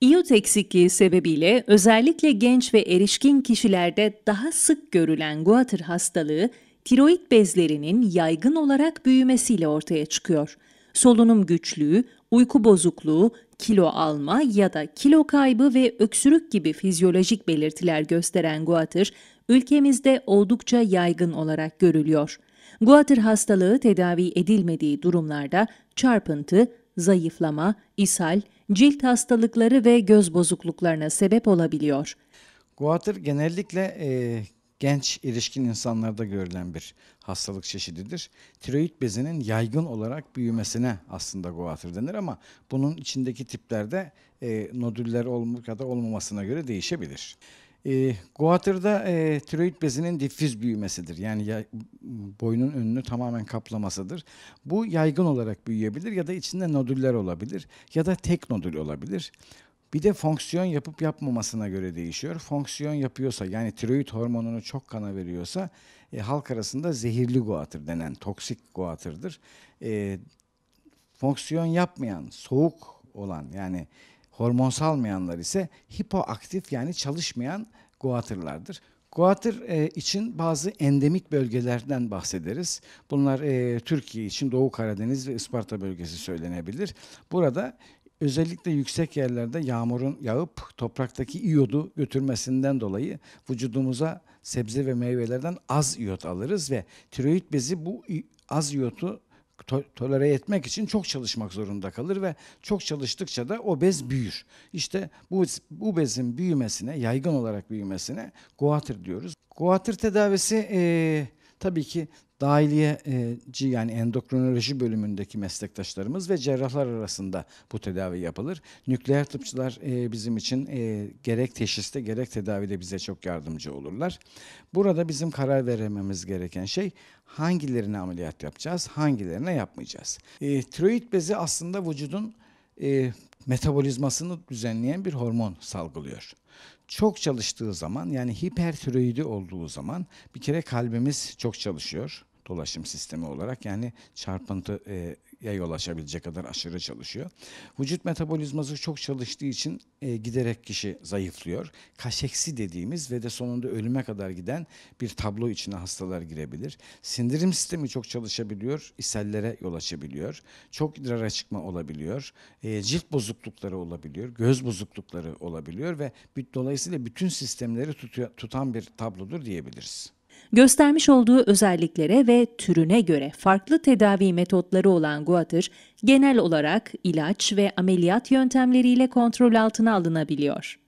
İyot eksikliği sebebiyle özellikle genç ve erişkin kişilerde daha sık görülen guatr hastalığı tiroid bezlerinin yaygın olarak büyümesiyle ortaya çıkıyor. Solunum güçlüğü, uyku bozukluğu, kilo alma ya da kilo kaybı ve öksürük gibi fizyolojik belirtiler gösteren guatr ülkemizde oldukça yaygın olarak görülüyor. Guatr hastalığı tedavi edilmediği durumlarda çarpıntı, zayıflama, ishal, cilt hastalıkları ve göz bozukluklarına sebep olabiliyor. Guatr genellikle e, genç erişkin insanlarda görülen bir hastalık çeşididir. Tiroid bezinin yaygın olarak büyümesine aslında goatr denir ama bunun içindeki tiplerde e, nodüller olmak ya da olmamasına göre değişebilir. E, ee, Goater'da e, tiroid bezinin difüz büyümesidir. Yani ya, boynun önünü tamamen kaplamasıdır. Bu yaygın olarak büyüyebilir ya da içinde nodüller olabilir ya da tek nodül olabilir. Bir de fonksiyon yapıp yapmamasına göre değişiyor. Fonksiyon yapıyorsa yani tiroid hormonunu çok kana veriyorsa e, halk arasında zehirli goatır denen toksik goatırdır. E, fonksiyon yapmayan, soğuk olan yani Hormon salmayanlar ise hipoaktif yani çalışmayan goatırlardır. Goatır e, için bazı endemik bölgelerden bahsederiz. Bunlar e, Türkiye için Doğu Karadeniz ve Isparta bölgesi söylenebilir. Burada özellikle yüksek yerlerde yağmurun yağıp topraktaki iyodu götürmesinden dolayı vücudumuza sebze ve meyvelerden az iyot alırız ve tiroid bezi bu az iyotu to tolere etmek için çok çalışmak zorunda kalır ve çok çalıştıkça da o bez büyür. İşte bu, bu bezin büyümesine, yaygın olarak büyümesine goatr diyoruz. Goatr tedavisi e, tabii ki Dahiliyeci e, yani endokrinoloji bölümündeki meslektaşlarımız ve cerrahlar arasında bu tedavi yapılır. Nükleer tıpçılar e, bizim için e, gerek teşhiste gerek tedavide bize çok yardımcı olurlar. Burada bizim karar verememiz gereken şey hangilerine ameliyat yapacağız, hangilerine yapmayacağız. E, tiroid bezi aslında vücudun e, metabolizmasını düzenleyen bir hormon salgılıyor. Çok çalıştığı zaman yani hipertiroidi olduğu zaman bir kere kalbimiz çok çalışıyor dolaşım sistemi olarak yani çarpıntıya e, yol açabilecek kadar aşırı çalışıyor. Vücut metabolizması çok çalıştığı için e, giderek kişi zayıflıyor. Kaşeksi dediğimiz ve de sonunda ölüme kadar giden bir tablo içine hastalar girebilir. Sindirim sistemi çok çalışabiliyor, isellere yol açabiliyor. Çok idrara çıkma olabiliyor. E, cilt bozuklukları olabiliyor, göz bozuklukları olabiliyor ve dolayısıyla bütün sistemleri tutuyor, tutan bir tablodur diyebiliriz. Göstermiş olduğu özelliklere ve türüne göre farklı tedavi metotları olan guatr, genel olarak ilaç ve ameliyat yöntemleriyle kontrol altına alınabiliyor.